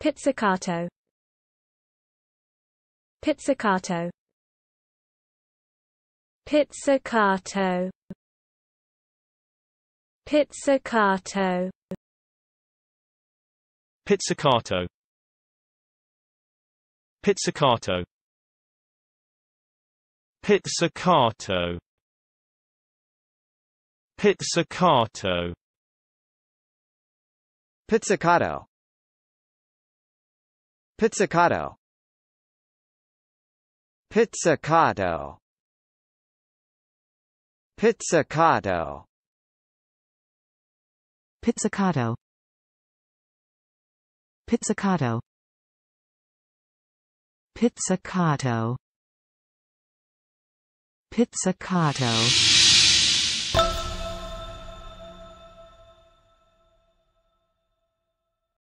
Pizzicato. Pizzicato. Pizzicato. Pizzicato. Pizzicato. Pizzicato. Pizzicato. Pizzicato. Pizzicato. Pizzicato Pizzicato Pizzicato Pizzicato Pizzicato Pizzicato Pizzicato